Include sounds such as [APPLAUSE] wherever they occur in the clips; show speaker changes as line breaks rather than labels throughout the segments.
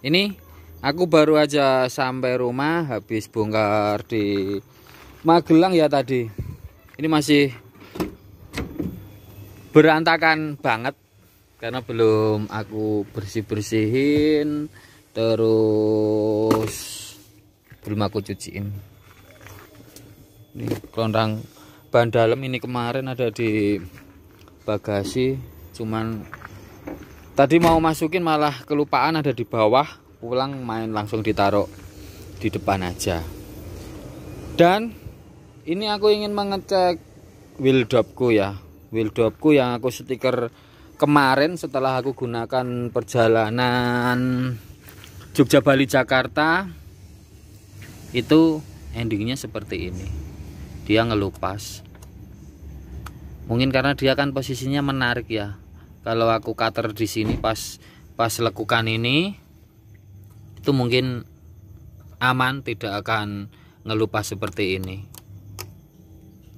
ini aku baru aja sampai rumah habis bongkar di Magelang ya tadi ini masih berantakan banget karena belum aku bersih-bersihin terus belum aku cuciin ini kelontang ban dalam ini kemarin ada di bagasi cuman tadi mau masukin malah kelupaan ada di bawah pulang main langsung ditaruh di depan aja dan ini aku ingin mengecek wildopku ya wildopku yang aku stiker kemarin setelah aku gunakan perjalanan Jogja Bali Jakarta itu endingnya seperti ini dia ngelupas mungkin karena dia kan posisinya menarik ya kalau aku cutter di sini pas pas lekukan ini itu mungkin aman tidak akan ngelupas seperti ini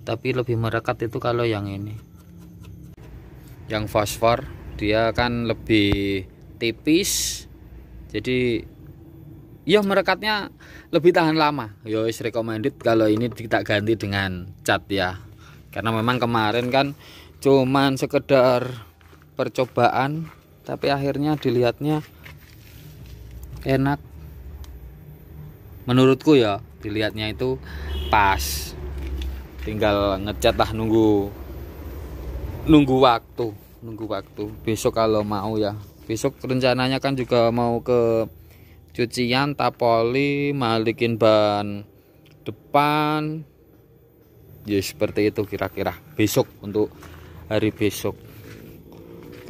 tapi lebih merekat itu kalau yang ini yang fosfor dia akan lebih tipis jadi ya merekatnya lebih tahan lama yo is recommended kalau ini kita ganti dengan cat ya karena memang kemarin kan cuman sekedar percobaan tapi akhirnya dilihatnya enak menurutku ya dilihatnya itu pas tinggal ngecat lah nunggu nunggu waktu nunggu waktu besok kalau mau ya besok rencananya kan juga mau ke cucian tapoli malikin ban depan ya seperti itu kira-kira besok untuk hari besok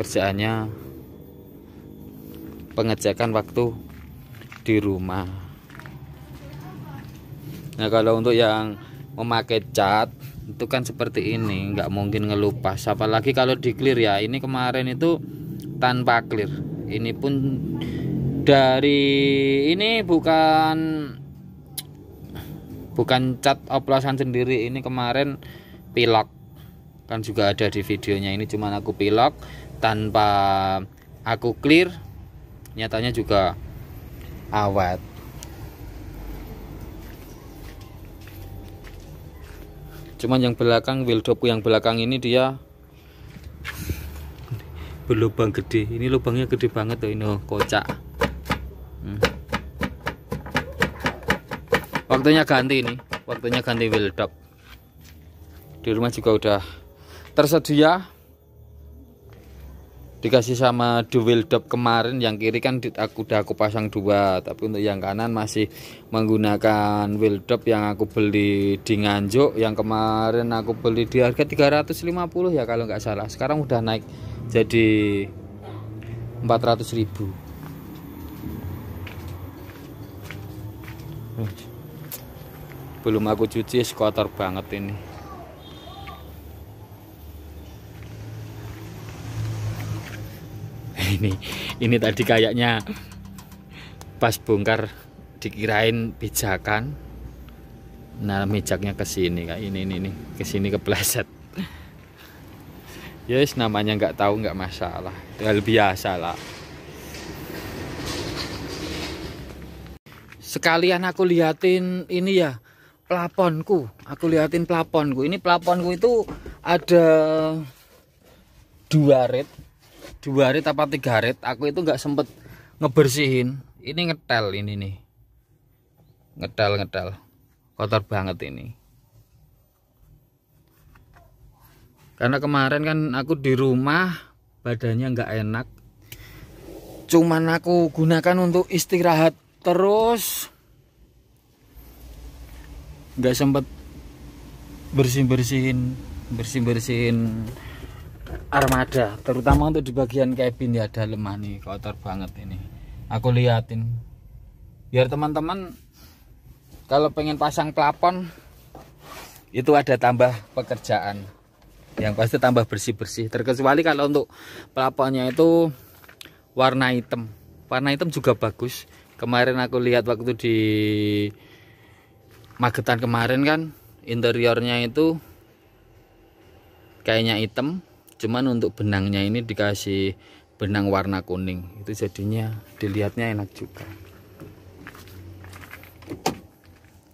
kerjaannya pengecekan waktu di rumah nah kalau untuk yang memakai cat itu kan seperti ini nggak mungkin ngelupas apalagi kalau di clear ya ini kemarin itu tanpa clear ini pun dari ini bukan bukan cat oplosan sendiri ini kemarin pilok kan juga ada di videonya ini cuman aku pilok tanpa aku clear nyatanya juga awet cuman yang belakang wheel dopu yang belakang ini dia berlubang gede ini lubangnya gede banget tuh ini kocak hmm. waktunya ganti ini waktunya ganti wheel dop di rumah juga udah tersedia dikasih sama dual dop kemarin yang kiri kan aku udah aku pasang dua tapi untuk yang kanan masih menggunakan wheel dop yang aku beli di Nganjuk yang kemarin aku beli di harga 350 ya kalau nggak salah sekarang udah naik jadi 400 ribu belum aku cuci skuter banget ini ini ini tadi kayaknya pas bongkar dikirain pijakan nah mijaknya ke sini kayak ini ini, ini. ke sini kepleset yes ya, namanya nggak tahu nggak masalah hal biasa lah sekalian aku liatin ini ya plafonku aku liatin plafonku ini plafonku itu ada dua red dua hari apa tiga hari, aku itu nggak sempet ngebersihin ini ngetel ini nih ngetel ngetel kotor banget ini karena kemarin kan aku di rumah badannya nggak enak cuman aku gunakan untuk istirahat terus nggak sempet bersih bersihin bersih bersihin armada terutama untuk di bagian cabin ya lemah nih kotor banget ini aku liatin biar teman-teman kalau pengen pasang plafon itu ada tambah pekerjaan yang pasti tambah bersih-bersih terkecuali kalau untuk plafonnya itu warna hitam warna hitam juga bagus kemarin aku lihat waktu di Magetan kemarin kan interiornya itu kayaknya hitam cuman untuk benangnya ini dikasih benang warna kuning itu jadinya dilihatnya enak juga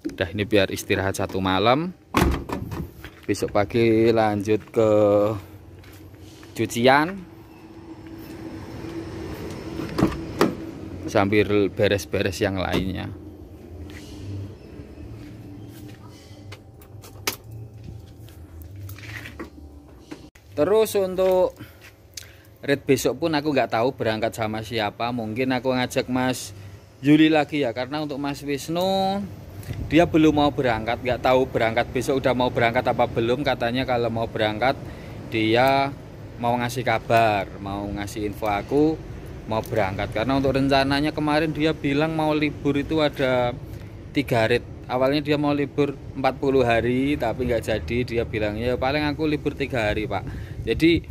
udah ini biar istirahat satu malam besok pagi lanjut ke cucian sambil beres-beres yang lainnya terus untuk red besok pun aku nggak tahu berangkat sama siapa mungkin aku ngajak Mas Juli lagi ya karena untuk Mas Wisnu dia belum mau berangkat nggak tahu berangkat besok udah mau berangkat apa belum katanya kalau mau berangkat dia mau ngasih kabar mau ngasih info aku mau berangkat karena untuk rencananya kemarin dia bilang mau libur itu ada tiga red. awalnya dia mau libur 40 hari tapi nggak jadi dia bilangnya ya, paling aku libur tiga hari pak jadi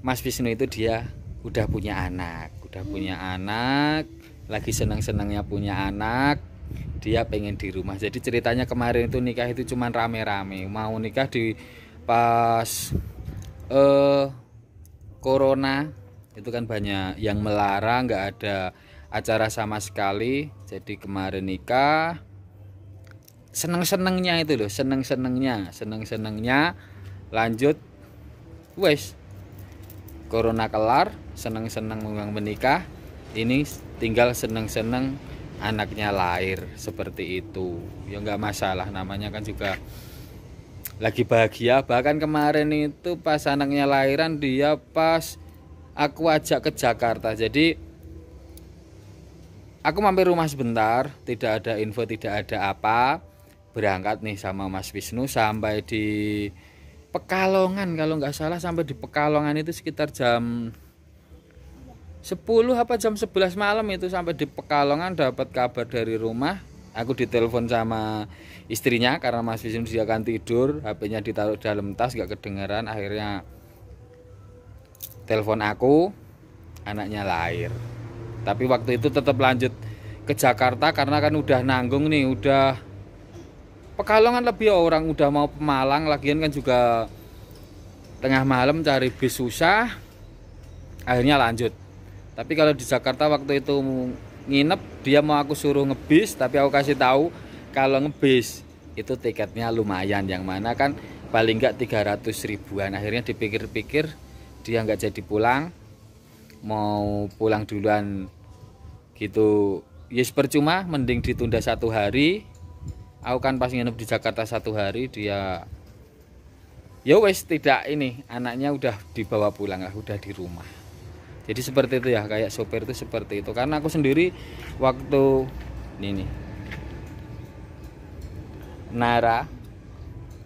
Mas Wisnu itu dia udah punya anak udah hmm. punya anak lagi senang-senangnya punya anak dia pengen di rumah jadi ceritanya kemarin itu nikah itu cuman rame-rame mau nikah di pas eh corona itu kan banyak yang melarang nggak ada acara sama sekali jadi kemarin nikah seneng senengnya itu loh seneng senengnya seneng senengnya lanjut wes corona kelar seneng-seneng memang menikah ini tinggal seneng-seneng anaknya lahir seperti itu ya nggak masalah namanya kan juga lagi bahagia bahkan kemarin itu pas anaknya lahiran dia pas aku ajak ke Jakarta jadi aku mampir rumah sebentar tidak ada info tidak ada apa berangkat nih sama Mas Wisnu sampai di Pekalongan kalau nggak salah sampai di Pekalongan itu sekitar jam 10 apa jam 11 malam itu sampai di Pekalongan dapat kabar dari rumah aku ditelepon sama istrinya karena Mas Wisnu dia akan tidur HP-nya ditaruh dalam tas nggak kedengeran akhirnya telepon aku anaknya lahir tapi waktu itu tetap lanjut ke Jakarta karena kan udah nanggung nih udah Pekalongan lebih orang udah mau Pemalang lagian kan juga tengah malam cari bis susah akhirnya lanjut tapi kalau di Jakarta waktu itu nginep dia mau aku suruh ngebis tapi aku kasih tahu kalau ngebis itu tiketnya lumayan yang mana kan paling enggak 300 ribuan akhirnya dipikir-pikir dia nggak jadi pulang mau pulang duluan gitu yes percuma mending ditunda satu hari aku kan pas nginep di Jakarta satu hari dia ya wes tidak ini anaknya udah dibawa pulang lah udah di rumah jadi seperti itu ya kayak sopir itu seperti itu karena aku sendiri waktu ini nih, Nara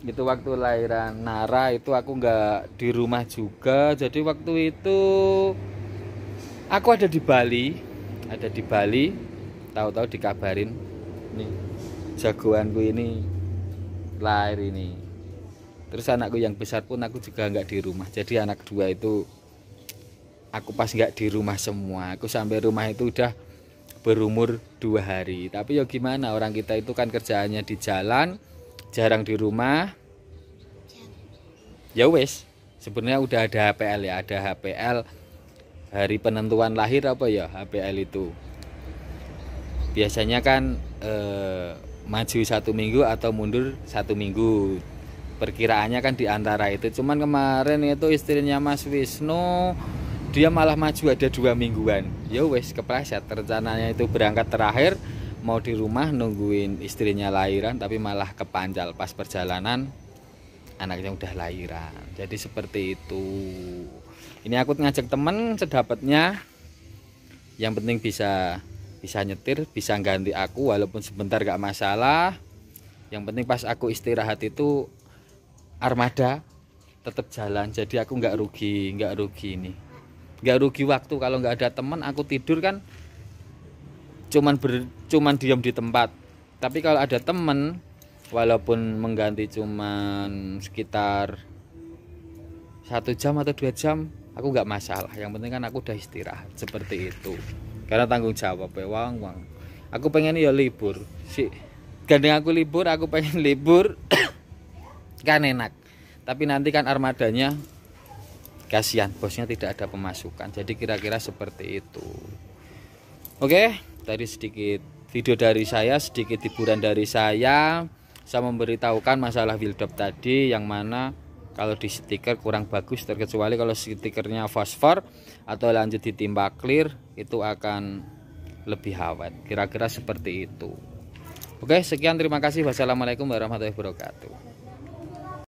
itu waktu lahiran Nara itu aku nggak di rumah juga jadi waktu itu aku ada di Bali ada di Bali tahu-tahu dikabarin nih jagoanku ini lahir ini terus anakku yang besar pun aku juga nggak di rumah jadi anak kedua itu aku pas nggak di rumah semua aku sampai rumah itu udah berumur dua hari tapi ya gimana orang kita itu kan kerjaannya di jalan jarang di rumah ya wes sebenarnya udah ada HPL ya ada HPL hari penentuan lahir apa ya HPL itu biasanya kan eh, maju satu minggu atau mundur satu minggu perkiraannya kan di antara itu cuman kemarin itu istrinya Mas Wisnu dia malah maju ada dua mingguan ya wes kepleset rencananya itu berangkat terakhir mau di rumah nungguin istrinya lahiran tapi malah kepanjal pas perjalanan anaknya udah lahiran jadi seperti itu ini aku ngajak temen sedapatnya yang penting bisa bisa nyetir bisa ganti aku walaupun sebentar gak masalah yang penting pas aku istirahat itu armada tetap jalan jadi aku nggak rugi nggak rugi ini nggak rugi waktu kalau nggak ada teman aku tidur kan cuman ber, cuman diam di tempat tapi kalau ada teman walaupun mengganti cuman sekitar satu jam atau dua jam aku nggak masalah yang penting kan aku udah istirahat seperti itu karena tanggung jawab ya wong wong aku pengen ya libur si gandeng aku libur aku pengen libur [COUGHS] kan enak tapi nanti kan armadanya kasihan bosnya tidak ada pemasukan jadi kira-kira seperti itu oke tadi sedikit video dari saya sedikit hiburan dari saya saya memberitahukan masalah wildop tadi yang mana kalau di stiker kurang bagus terkecuali kalau stikernya fosfor atau lanjut ditimpa clear itu akan lebih awet kira-kira seperti itu oke sekian terima kasih wassalamualaikum warahmatullahi wabarakatuh